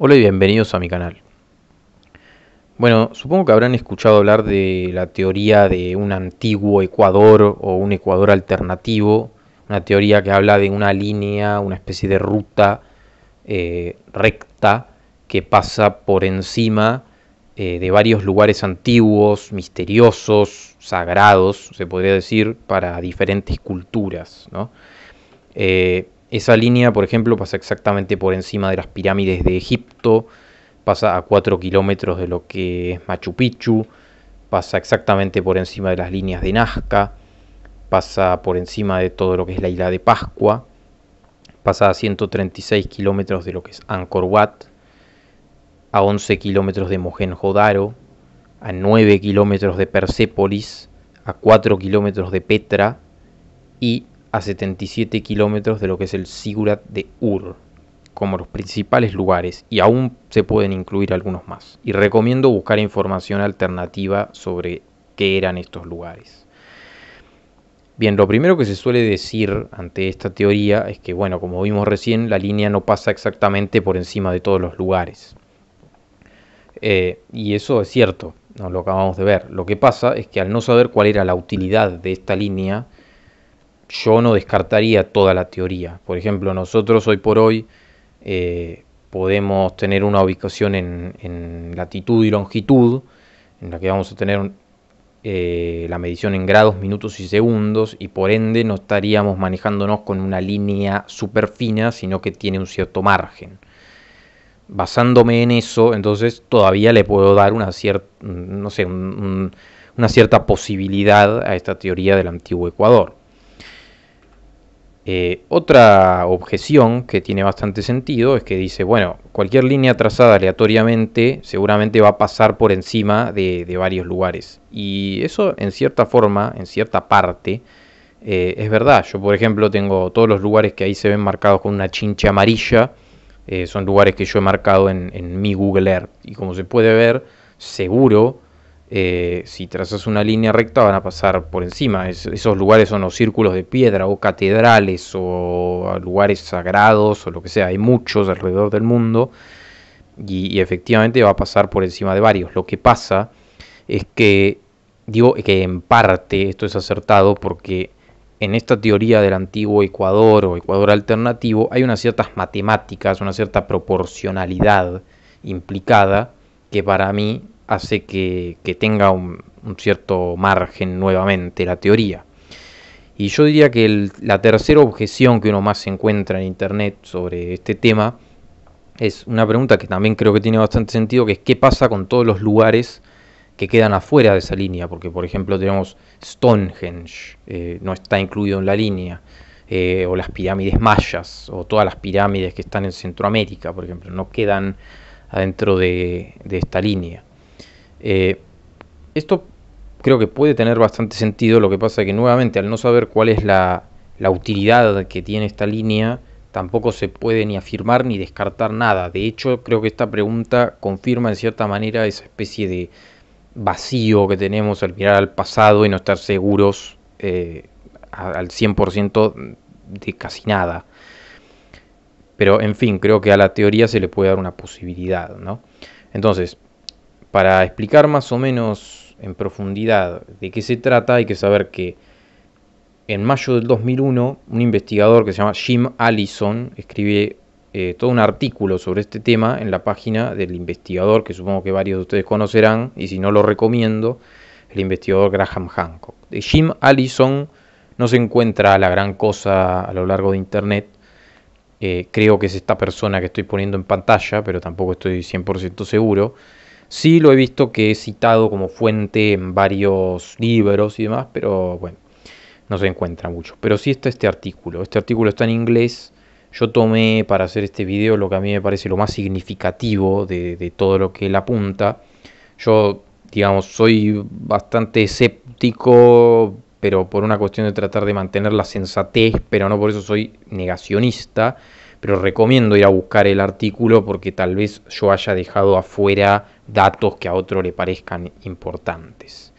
Hola y bienvenidos a mi canal. Bueno, supongo que habrán escuchado hablar de la teoría de un antiguo Ecuador o un Ecuador alternativo, una teoría que habla de una línea, una especie de ruta eh, recta que pasa por encima eh, de varios lugares antiguos, misteriosos, sagrados, se podría decir, para diferentes culturas. ¿no? Eh, esa línea, por ejemplo, pasa exactamente por encima de las pirámides de Egipto, pasa a 4 kilómetros de lo que es Machu Picchu, pasa exactamente por encima de las líneas de Nazca, pasa por encima de todo lo que es la isla de Pascua, pasa a 136 kilómetros de lo que es Angkor Wat, a 11 kilómetros de Mohenjo-Daro, a 9 kilómetros de Persépolis, a 4 kilómetros de Petra y a 77 kilómetros de lo que es el Sigurat de Ur, como los principales lugares, y aún se pueden incluir algunos más. Y recomiendo buscar información alternativa sobre qué eran estos lugares. Bien, lo primero que se suele decir ante esta teoría es que, bueno, como vimos recién, la línea no pasa exactamente por encima de todos los lugares. Eh, y eso es cierto, no lo acabamos de ver. Lo que pasa es que al no saber cuál era la utilidad de esta línea, yo no descartaría toda la teoría. Por ejemplo, nosotros hoy por hoy eh, podemos tener una ubicación en, latitud y longitud, en la que vamos a tener eh, la medición en grados, minutos y segundos, y por ende no estaríamos manejándonos con una línea súper fina, sino que tiene un cierto margen. Basándome en eso, entonces todavía le puedo dar una no sé, una cierta posibilidad a esta teoría del antiguo Ecuador. Eh, otra objeción que tiene bastante sentido es que dice, bueno, cualquier línea trazada aleatoriamente seguramente va a pasar por encima de, varios lugares. Y eso en cierta forma, en cierta parte, eh, es verdad. Yo, por ejemplo, tengo todos los lugares que ahí se ven marcados con una chincha amarilla. Eh, son lugares que yo he marcado en mi Google Earth. Y como se puede ver, seguro eh, si trazas una línea recta van a pasar por encima. esos lugares son los círculos de piedra o catedrales o lugares sagrados o lo que sea. Hay muchos alrededor del mundo y, y efectivamente va a pasar por encima de varios. Lo que pasa es que, digo que en parte esto es acertado porque en esta teoría del antiguo Ecuador o Ecuador alternativo hay unas ciertas matemáticas, una cierta proporcionalidad implicada que para mí hace que, tenga un, cierto margen nuevamente la teoría. Y yo diría que la tercera objeción que uno más encuentra en Internet sobre este tema es una pregunta que también creo que tiene bastante sentido, que es qué pasa con todos los lugares que quedan afuera de esa línea, porque por ejemplo tenemos Stonehenge, eh, no está incluido en la línea, eh, o las pirámides mayas, o todas las pirámides que están en Centroamérica, por ejemplo, no quedan adentro de esta línea. Eh, esto creo que puede tener bastante sentido, lo que pasa es que nuevamente al no saber cuál es la, utilidad que tiene esta línea, tampoco se puede ni afirmar ni descartar nada. De hecho, creo que esta pregunta confirma en cierta manera esa especie de vacío que tenemos al mirar al pasado y no estar seguros eh, al 100% de casi nada. Pero en fin, creo que a la teoría se le puede dar una posibilidad, ¿no? Entonces, para explicar más o menos en profundidad de qué se trata, hay que saber que en mayo del 2001 un investigador que se llama Jim Allison escribe eh, todo un artículo sobre este tema en la página del investigador que supongo que varios de ustedes conocerán y si no lo recomiendo, el investigador Graham Hancock. De eh, Jim Allison no se encuentra la gran cosa a lo largo de Internet. Eh, creo que es esta persona que estoy poniendo en pantalla, pero tampoco estoy 100% seguro. Sí lo he visto que he citado como fuente en varios libros y demás, pero bueno, no se encuentra mucho. Pero sí está este artículo. Este artículo está en inglés. Yo tomé para hacer este video lo que a mí me parece lo más significativo de, de todo lo que él apunta. Yo, digamos, soy bastante escéptico, pero por una cuestión de tratar de mantener la sensatez, pero no por eso soy negacionista. Pero recomiendo ir a buscar el artículo porque tal vez yo haya dejado afuera datos que a otro le parezcan importantes.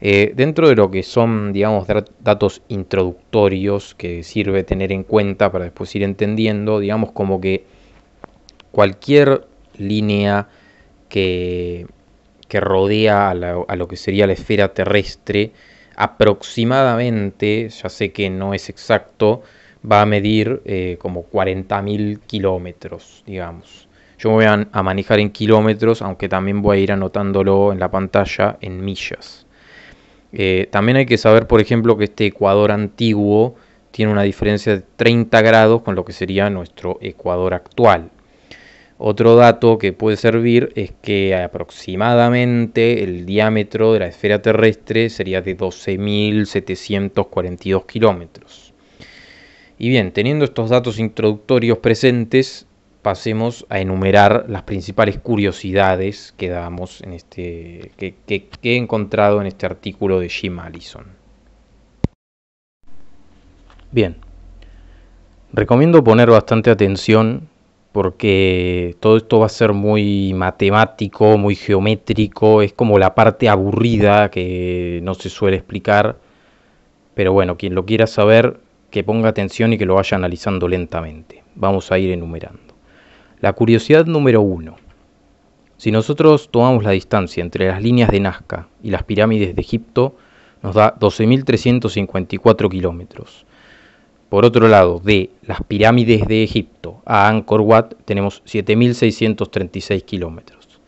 Eh, dentro de lo que son, digamos, datos introductorios que sirve tener en cuenta para después ir entendiendo, digamos como que cualquier línea que, que rodea a, lo que sería la esfera terrestre, aproximadamente, ya sé que no es exacto, va a medir eh, como 40.000 kilómetros, digamos. Yo voy a, manejar en kilómetros, aunque también voy a ir anotándolo en la pantalla en millas. Eh, también hay que saber, por ejemplo, que este Ecuador antiguo tiene una diferencia de 30 grados con lo que sería nuestro Ecuador actual. Otro dato que puede servir es que aproximadamente el diámetro de la esfera terrestre sería de 12.742 kilómetros. Y bien, teniendo estos datos introductorios presentes, pasemos a enumerar las principales curiosidades que damos en este que, he encontrado en este artículo de Jim Allison. Bien, recomiendo poner bastante atención porque todo esto va a ser muy matemático, muy geométrico, es como la parte aburrida que no se suele explicar, pero bueno, quien lo quiera saber, que ponga atención y que lo vaya analizando lentamente. Vamos a ir enumerando. La curiosidad número uno. Si nosotros tomamos la distancia entre las líneas de Nazca y las pirámides de Egipto, nos da 12.354 kilómetros. Por otro lado, de las pirámides de Egipto a Angkor Wat tenemos 7.636 kilómetros.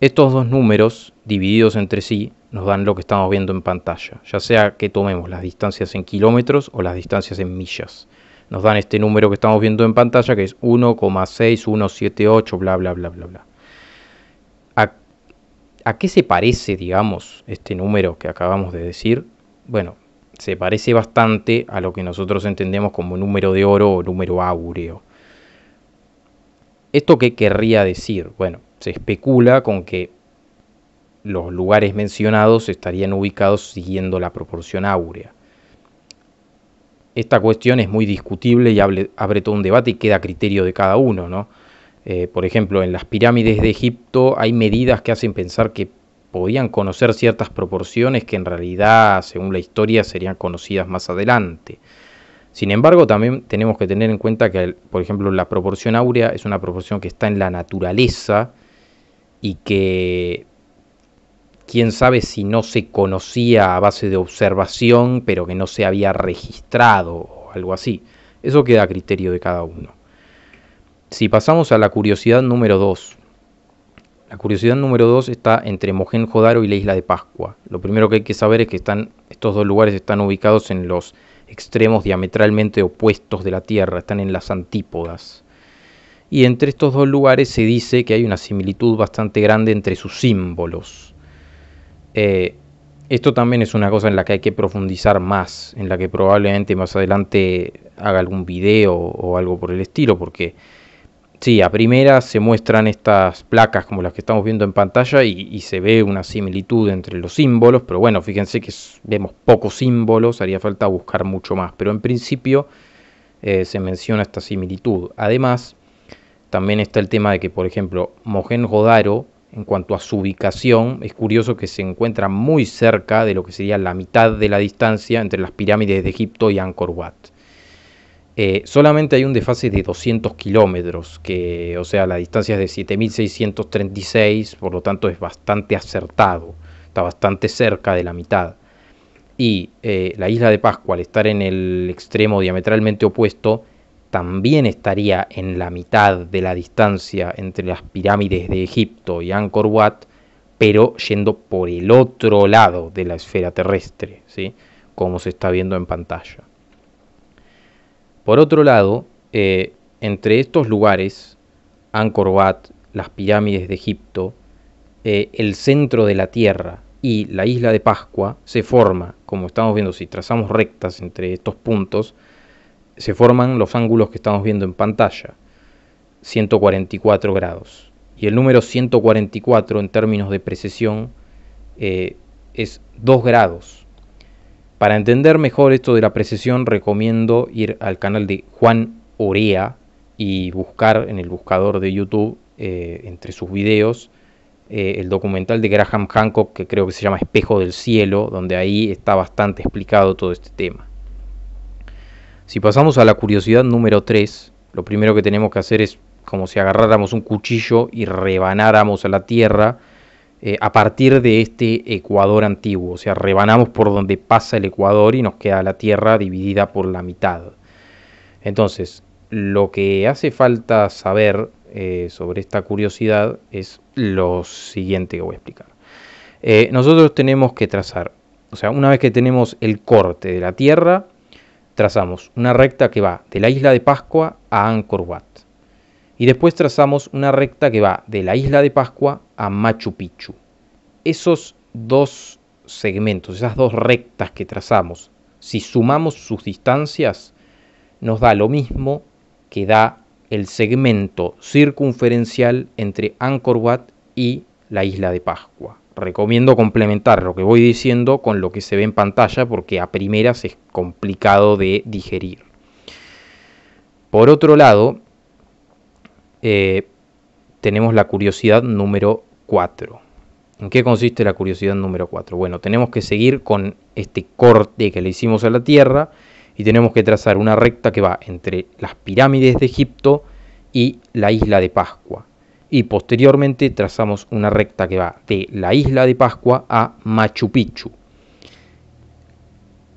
Estos dos números, divididos entre sí, nos dan lo que estamos viendo en pantalla, ya sea que tomemos las distancias en kilómetros o las distancias en millas nos dan este número que estamos viendo en pantalla, que es 1,6178, bla, bla, bla, bla, bla. ¿A, ¿A qué se parece, digamos, este número que acabamos de decir? Bueno, se parece bastante a lo que nosotros entendemos como número de oro o número áureo. ¿Esto qué querría decir? Bueno, se especula con que los lugares mencionados estarían ubicados siguiendo la proporción áurea esta cuestión es muy discutible y abre, todo un debate y queda a criterio de cada uno, eh, por ejemplo, en las pirámides de Egipto hay medidas que hacen pensar que podían conocer ciertas proporciones que en realidad, según la historia, serían conocidas más adelante. Sin embargo, también tenemos que tener en cuenta que, por ejemplo, la proporción áurea es una proporción que está en la naturaleza y que quién sabe si no se conocía a base de observación, pero que no se había registrado o algo así. Eso queda a criterio de cada uno. Si pasamos a la curiosidad número 2. La curiosidad número 2 está entre Mohenjo-Daro y la isla de Pascua. Lo primero que hay que saber es que estos dos lugares están ubicados en los extremos diametralmente opuestos de la Tierra, están en las antípodas. Y entre estos dos lugares se dice que hay una similitud bastante grande entre sus símbolos. Eh, esto también es una cosa en la que hay que profundizar más, en la que probablemente más adelante haga algún video o algo por el estilo, porque sí, a primera se muestran estas placas como las que estamos viendo en pantalla y, se ve una similitud entre los símbolos, pero bueno, fíjense que vemos pocos símbolos, haría falta buscar mucho más, pero en principio eh, se menciona esta similitud. Además, también está el tema de que, por ejemplo, Mohen Godaro en cuanto a su ubicación, es curioso que se encuentra muy cerca de lo que sería la mitad de la distancia entre las pirámides de Egipto y Angkor Wat. Eh, solamente hay un desfase de 200 kilómetros, que o sea, la distancia es de 7636, por lo tanto es bastante acertado, está bastante cerca de la mitad. Y eh, la isla de Pascua, al estar en el extremo diametralmente opuesto, también estaría en la mitad de la distancia entre las pirámides de Egipto y Angkor Wat, pero yendo por el otro lado de la esfera terrestre, como se está viendo en pantalla. Por otro lado, eh, entre estos lugares, Angkor Wat, las pirámides de Egipto, eh, el centro de la Tierra y la isla de Pascua se forma, como estamos viendo si trazamos rectas entre estos puntos, se forman los ángulos que estamos viendo en pantalla, 144 grados. Y el número 144 en términos de precesión eh, es 2 grados. Para entender mejor esto de la precesión recomiendo ir al canal de Juan Orea y buscar en el buscador de YouTube eh, entre sus videos eh, el documental de Graham Hancock que creo que se llama Espejo del Cielo, donde ahí está bastante explicado todo este tema. Si pasamos a la curiosidad número 3, lo primero que tenemos que hacer es como si agarráramos un cuchillo y rebanáramos a la Tierra eh, a partir de este ecuador antiguo. O sea, rebanamos por donde pasa el ecuador y nos queda la Tierra dividida por la mitad. Entonces, lo que hace falta saber eh, sobre esta curiosidad es lo siguiente que voy a explicar. Eh, nosotros tenemos que trazar, o sea, una vez que tenemos el corte de la Tierra, Trazamos una recta que va de la isla de Pascua a Angkor Wat. Y después trazamos una recta que va de la isla de Pascua a Machu Picchu. Esos dos segmentos, esas dos rectas que trazamos, si sumamos sus distancias, nos da lo mismo que da el segmento circunferencial entre Angkor Wat y la isla de Pascua recomiendo complementar lo que voy diciendo con lo que se ve en pantalla porque a primeras es complicado de digerir. Por otro lado, eh, tenemos la curiosidad número 4. ¿En qué consiste la curiosidad número 4? Bueno, tenemos que seguir con este corte que le hicimos a la Tierra y tenemos que trazar una recta que va entre las pirámides de Egipto y la isla de Pascua y posteriormente trazamos una recta que va de la isla de Pascua a Machu Picchu.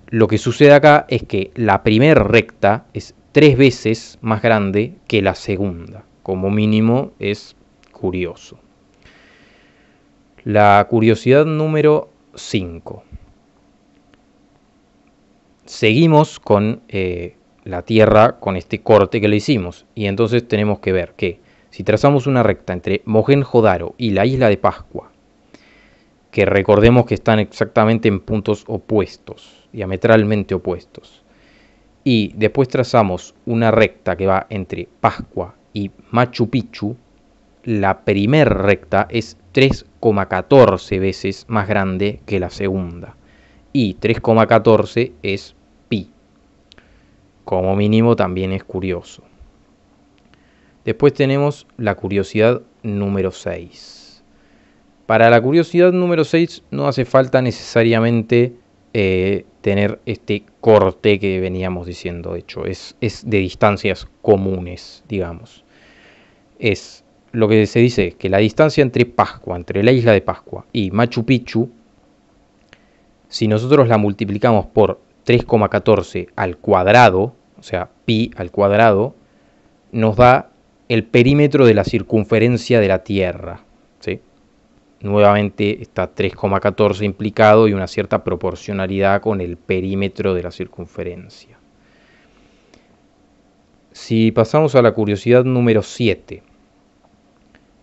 Lo que sucede acá es que la primera recta es tres veces más grande que la segunda. Como mínimo es curioso. La curiosidad número 5. Seguimos con eh, la Tierra, con este corte que le hicimos. Y entonces tenemos que ver que si trazamos una recta entre Mohenjo-Daro y la isla de Pascua, que recordemos que están exactamente en puntos opuestos, diametralmente opuestos, y después trazamos una recta que va entre Pascua y Machu Picchu, la primer recta es 3,14 veces más grande que la segunda. Y 3,14 es pi. Como mínimo también es curioso. Después tenemos la curiosidad número 6. Para la curiosidad número 6 no hace falta necesariamente eh, tener este corte que veníamos diciendo, de hecho, es, es de distancias comunes, digamos. Es lo que se dice que la distancia entre Pascua, entre la isla de Pascua y Machu Picchu, si nosotros la multiplicamos por 3,14 al cuadrado, o sea, pi al cuadrado, nos da el perímetro de la circunferencia de la Tierra. Nuevamente está 3,14 implicado y una cierta proporcionalidad con el perímetro de la circunferencia. Si pasamos a la curiosidad número 7,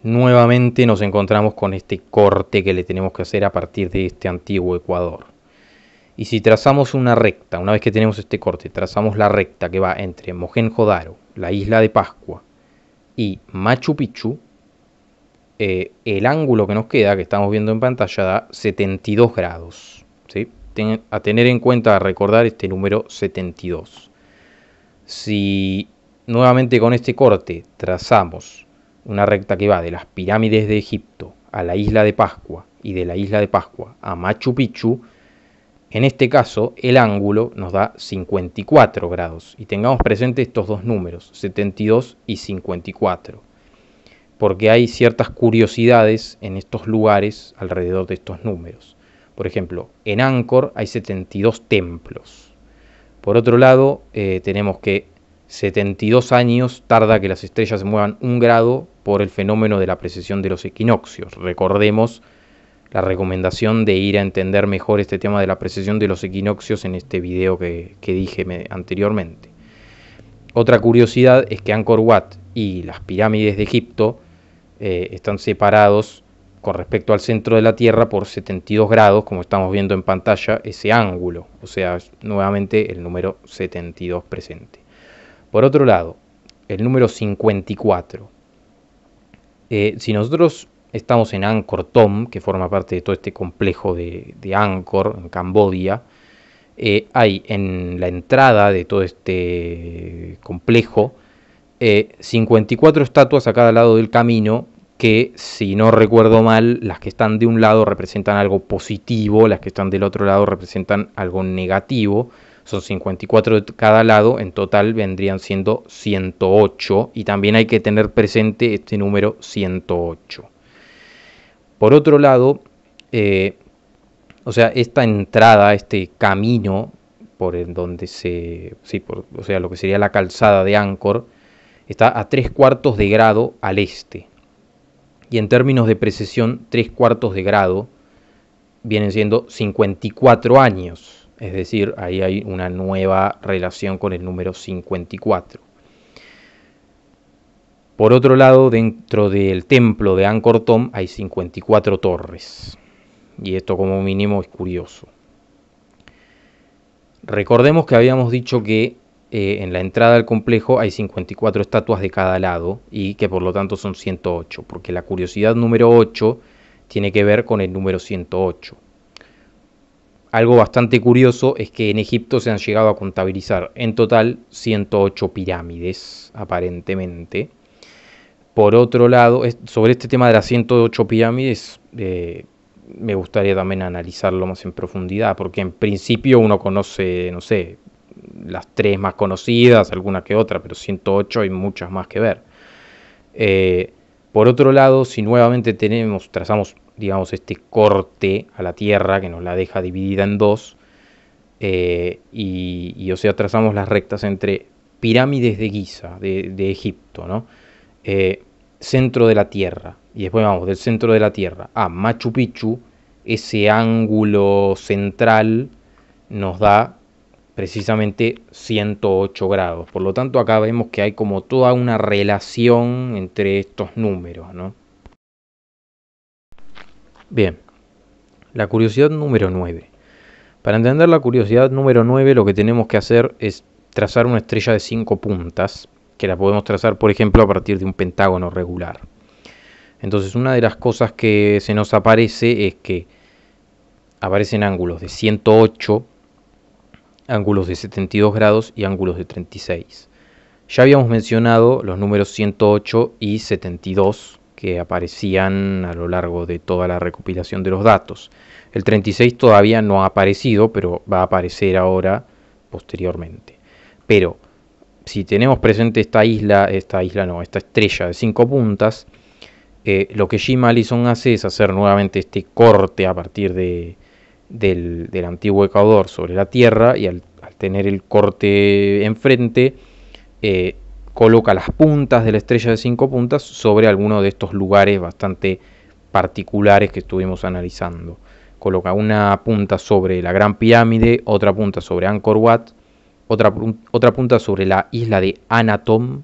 nuevamente nos encontramos con este corte que le tenemos que hacer a partir de este antiguo Ecuador. Y si trazamos una recta, una vez que tenemos este corte, trazamos la recta que va entre Mohenjo-Daro, la isla de Pascua, y Machu Picchu, eh, el ángulo que nos queda, que estamos viendo en pantalla, da 72 grados. a tener en cuenta, a recordar este número 72. Si nuevamente con este corte trazamos una recta que va de las pirámides de Egipto a la isla de Pascua y de la isla de Pascua a Machu Picchu, en este caso, el ángulo nos da 54 grados y tengamos presentes estos dos números, 72 y 54, porque hay ciertas curiosidades en estos lugares alrededor de estos números. Por ejemplo, en Angkor hay 72 templos. Por otro lado, eh, tenemos que 72 años tarda que las estrellas se muevan un grado por el fenómeno de la precesión de los equinoccios. Recordemos la recomendación de ir a entender mejor este tema de la precesión de los equinoccios en este video que, que dije anteriormente. Otra curiosidad es que Angkor Wat y las pirámides de Egipto eh, están separados con respecto al centro de la Tierra por 72 grados, como estamos viendo en pantalla, ese ángulo, o sea, nuevamente el número 72 presente. Por otro lado, el número 54. Eh, si nosotros Estamos en Angkor Thom, que forma parte de todo este complejo de, Angkor, en Cambodia. Eh, hay en la entrada de todo este complejo 54 eh, estatuas a cada lado del camino que, si no recuerdo mal, las que están de un lado representan algo positivo, las que están del otro lado representan algo negativo. Son 54 de cada lado, en total vendrían siendo 108 y también hay que tener presente este número 108. Por otro lado, eh, o sea, esta entrada, este camino por el donde se, sí, por, o sea, lo que sería la calzada de Ancor, está a tres cuartos de grado al este. Y en términos de precesión, tres cuartos de grado vienen siendo 54 años. Es decir, ahí hay una nueva relación con el número 54. Por otro lado, dentro del templo de Angkor hay 54 torres. Y esto como mínimo es curioso. Recordemos que habíamos dicho que eh, en la entrada al complejo hay 54 estatuas de cada lado y que por lo tanto son 108, porque la curiosidad número 8 tiene que ver con el número 108. Algo bastante curioso es que en Egipto se han llegado a contabilizar en total 108 pirámides, aparentemente. Por otro lado, sobre este tema de las 108 pirámides, eh, me gustaría también analizarlo más en profundidad, porque en principio uno conoce, no sé, las tres más conocidas, alguna que otra, pero 108 hay muchas más que ver. Eh, por otro lado, si nuevamente tenemos, trazamos, digamos, este corte a la Tierra que nos la deja dividida en dos, eh, y, o sea, trazamos las rectas entre pirámides de Giza, de, de Egipto, ¿no? Eh, centro de la Tierra. Y después vamos del centro de la Tierra a Machu Picchu. Ese ángulo central nos da precisamente 108 grados. Por lo tanto, acá vemos que hay como toda una relación entre estos números, ¿no? Bien, la curiosidad número 9. Para entender la curiosidad número 9 lo que tenemos que hacer es trazar una estrella de 5 puntas que la podemos trazar, por ejemplo, a partir de un pentágono regular. Entonces, una de las cosas que se nos aparece es que aparecen ángulos de 108, ángulos de 72 grados y ángulos de 36. Ya habíamos mencionado los números 108 y 72 que aparecían a lo largo de toda la recopilación de los datos. El 36 todavía no ha aparecido, pero va a aparecer ahora posteriormente. Pero si tenemos presente esta isla, esta isla no, esta estrella de cinco puntas, eh, lo que Jim Allison hace es hacer nuevamente este corte a partir del, antiguo Ecuador sobre la Tierra y al, tener el corte enfrente, eh, coloca las puntas de la estrella de cinco puntas sobre alguno de estos lugares bastante particulares que estuvimos analizando. Coloca una punta sobre la Gran Pirámide, otra punta sobre Angkor Wat, otra, punta sobre la isla de Anatom,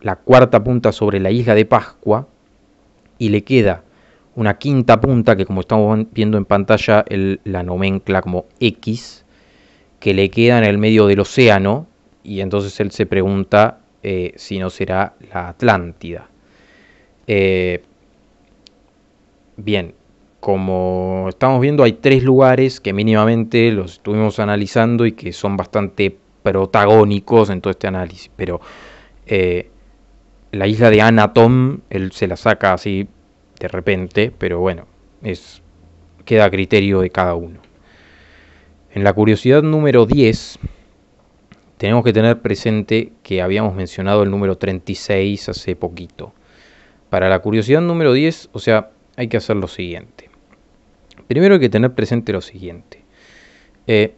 la cuarta punta sobre la isla de Pascua, y le queda una quinta punta que como estamos viendo en pantalla el, la nomencla como X, que le queda en el medio del océano, y entonces él se pregunta eh, si no será la Atlántida. Eh, bien, como estamos viendo, hay tres lugares que mínimamente los estuvimos analizando y que son bastante protagónicos en todo este análisis. Pero eh, la isla de Anatom, él se la saca así de repente, pero bueno, es, queda a criterio de cada uno. En la curiosidad número 10, tenemos que tener presente que habíamos mencionado el número 36 hace poquito. Para la curiosidad número 10, o sea, hay que hacer lo siguiente. Primero hay que tener presente lo siguiente. Eh,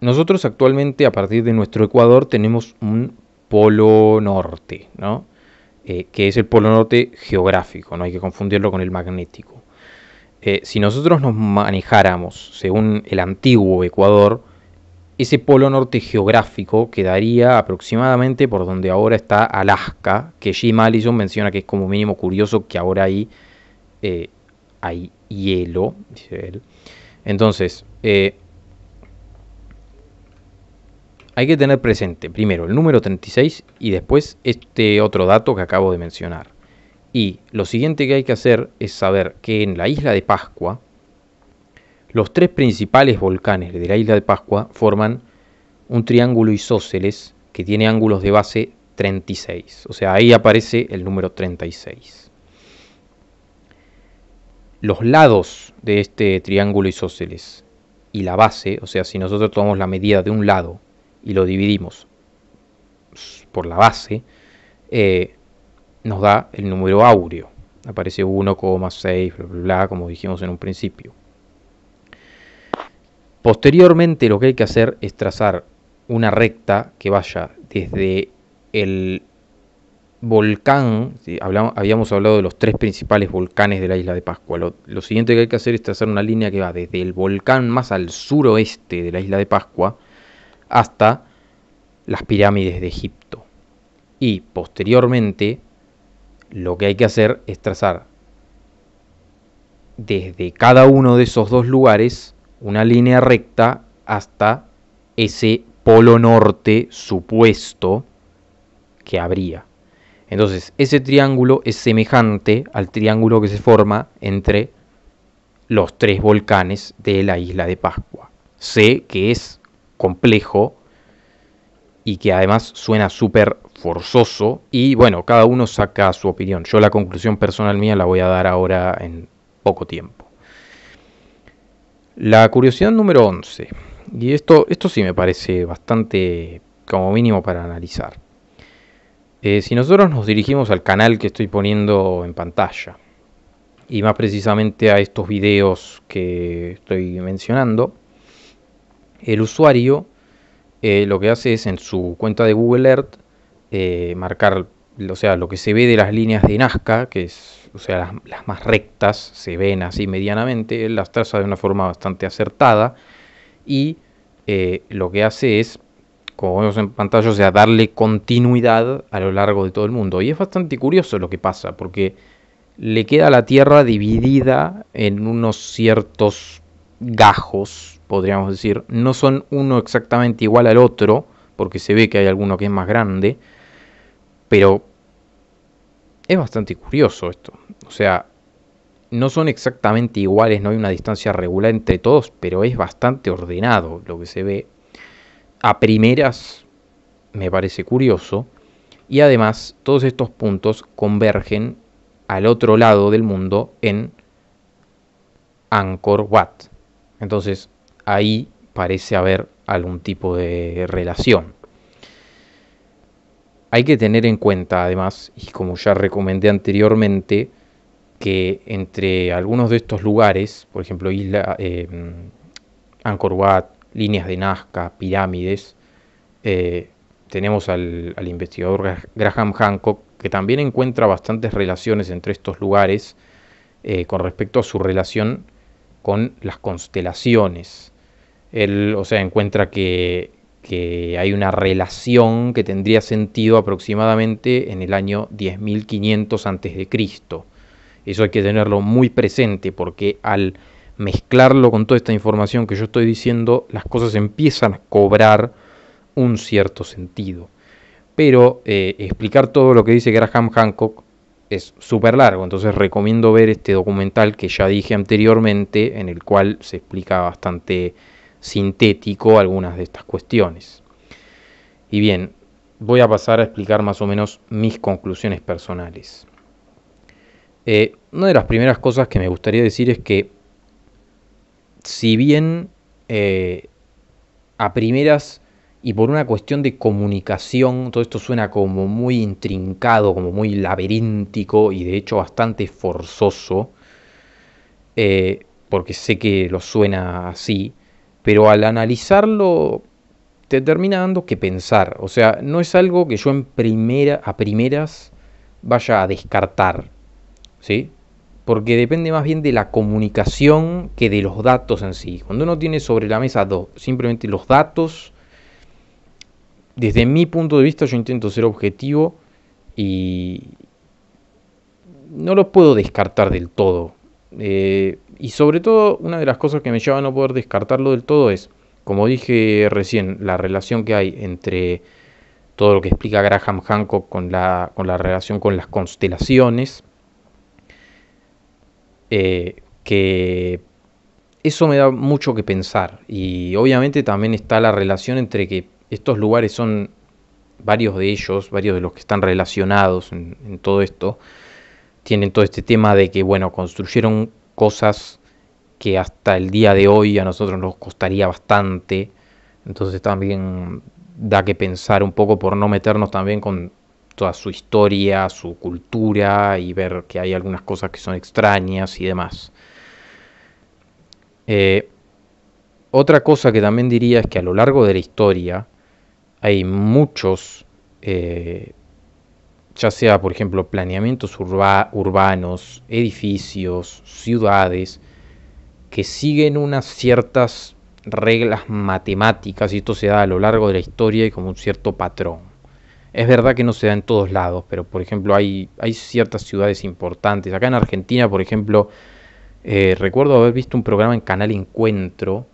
nosotros actualmente a partir de nuestro Ecuador tenemos un polo norte, ¿no? Eh, que es el polo norte geográfico, no hay que confundirlo con el magnético. Eh, si nosotros nos manejáramos según el antiguo Ecuador, ese polo norte geográfico quedaría aproximadamente por donde ahora está Alaska, que Jim Allison menciona que es como mínimo curioso que ahora ahí hay hielo, dice él. Entonces, eh, hay que tener presente primero el número 36 y después este otro dato que acabo de mencionar. Y lo siguiente que hay que hacer es saber que en la isla de Pascua, los tres principales volcanes de la isla de Pascua forman un triángulo isósceles que tiene ángulos de base 36. O sea, ahí aparece el número 36 los lados de este triángulo isósceles y la base, o sea, si nosotros tomamos la medida de un lado y lo dividimos por la base, eh, nos da el número áureo. Aparece 1,6, bla, bla, bla, como dijimos en un principio. Posteriormente lo que hay que hacer es trazar una recta que vaya desde el volcán, habíamos hablado de los tres principales volcanes de la isla de Pascua. lo, siguiente que hay que hacer es trazar una línea que va desde el volcán más al suroeste de la isla de Pascua hasta las pirámides de Egipto. Y posteriormente, lo que hay que hacer es trazar desde cada uno de esos dos lugares una línea recta hasta ese polo norte supuesto que habría. Entonces, ese triángulo es semejante al triángulo que se forma entre los tres volcanes de la isla de Pascua. Sé que es complejo y que además suena súper forzoso y bueno, cada uno saca su opinión. Yo la conclusión personal mía la voy a dar ahora en poco tiempo. La curiosidad número 11, y esto, esto sí me parece bastante como mínimo para analizar. Eh, si nosotros nos dirigimos al canal que estoy poniendo en pantalla, y más precisamente a estos videos que estoy mencionando, el usuario eh, lo que hace es en su cuenta de Google Earth eh, marcar, o sea, lo que se ve de las líneas de Nazca, que es, o sea, las, más rectas se ven así medianamente, las traza de una forma bastante acertada y lo que hace es como vemos en pantalla, o sea, darle continuidad a lo largo de todo el mundo. Y es bastante curioso lo que pasa, porque le queda la Tierra dividida en unos ciertos gajos, podríamos decir. No son uno exactamente igual al otro, porque se ve que hay alguno que es más grande, pero es bastante curioso esto. O sea, no son exactamente iguales, no hay una distancia regular entre todos, pero es bastante ordenado lo que se ve a primeras me parece curioso. Y además todos estos puntos convergen al otro lado del mundo en Angkor Wat. Entonces ahí parece haber algún tipo de relación. Hay que tener en cuenta además, y como ya recomendé anteriormente, que entre algunos de estos lugares, por ejemplo Isla, eh, Angkor Wat, líneas de Nazca, pirámides. Eh, tenemos al, investigador Graham Hancock, que también encuentra bastantes relaciones entre estos lugares eh, con respecto a su relación con las constelaciones. Él, o sea, encuentra que, que hay una relación que tendría sentido aproximadamente en el año 10.500 a.C. Eso hay que tenerlo muy presente porque al mezclarlo con toda esta información que yo estoy diciendo, las cosas empiezan a cobrar un cierto sentido. Pero eh, explicar todo lo que dice Graham Hancock es súper largo, entonces recomiendo ver este documental que ya dije anteriormente, en el cual se explica bastante sintético algunas de estas cuestiones. Y bien, voy a pasar a explicar más o menos mis conclusiones personales. Eh, una de las primeras cosas que me gustaría decir es que si bien eh, a primeras y por una cuestión de comunicación, todo esto suena como muy intrincado, como muy laberíntico y de hecho bastante forzoso, eh, porque sé que lo suena así, pero al analizarlo te termina dando que pensar, o sea, no es algo que yo en primera, a primeras vaya a descartar, ¿sí? porque depende más bien de la comunicación que de los datos en sí. Cuando uno tiene sobre la mesa dos, simplemente los datos, desde mi punto de vista yo intento ser objetivo y no los puedo descartar del todo. Eh, y sobre todo, una de las cosas que me lleva a no poder descartarlo del todo es, como dije recién, la relación que hay entre todo lo que explica Graham Hancock con la, con la relación con las constelaciones eh, que eso me da mucho que pensar. Y obviamente también está la relación entre que estos lugares son varios de ellos, varios de los que están relacionados en, todo esto, tienen todo este tema de que, bueno, construyeron cosas que hasta el día de hoy a nosotros nos costaría bastante. Entonces también da que pensar un poco por no meternos también con a su historia, su cultura y ver que hay algunas cosas que son extrañas y demás. Eh, otra cosa que también diría es que a lo largo de la historia hay muchos, eh, ya sea por ejemplo planeamientos urbanos, edificios, ciudades, que siguen unas ciertas reglas matemáticas y esto se da a lo largo de la historia y como un cierto patrón. Es verdad que no se da en todos lados, pero por ejemplo hay, ciertas ciudades importantes. Acá en Argentina, por ejemplo, eh, recuerdo haber visto un programa en Canal Encuentro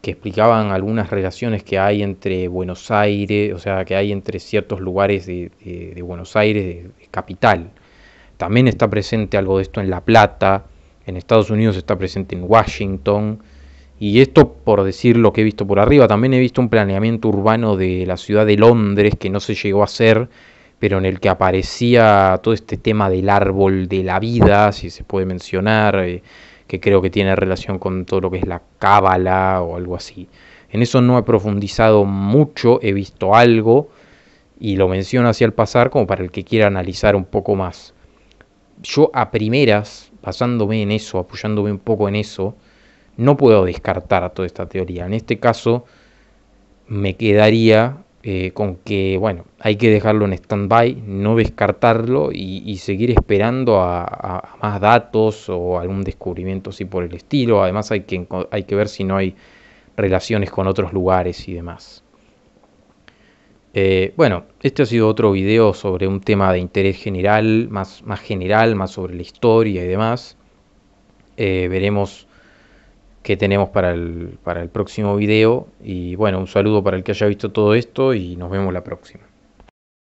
que explicaban algunas relaciones que hay entre Buenos Aires, o sea, que hay entre ciertos lugares de, Buenos Aires, de, capital. También está presente algo de esto en La Plata, en Estados Unidos está presente en Washington, y esto por decir lo que he visto por arriba, también he visto un planeamiento urbano de la ciudad de Londres que no se llegó a hacer, pero en el que aparecía todo este tema del árbol de la vida, si se puede mencionar, eh, que creo que tiene relación con todo lo que es la cábala o algo así. En eso no he profundizado mucho, he visto algo y lo menciono así al pasar como para el que quiera analizar un poco más. Yo a primeras, basándome en eso, apoyándome un poco en eso, no puedo descartar toda esta teoría. En este caso me quedaría eh, con que, bueno, hay que dejarlo en stand-by, no descartarlo y, seguir esperando a, más datos o algún descubrimiento así por el estilo. Además hay que, hay que ver si no hay relaciones con otros lugares y demás. Eh, bueno, este ha sido otro video sobre un tema de interés general, más, más general, más sobre la historia y demás. Eh, veremos que tenemos para el, para el próximo video. Y bueno, un saludo para el que haya visto todo esto y nos vemos la próxima.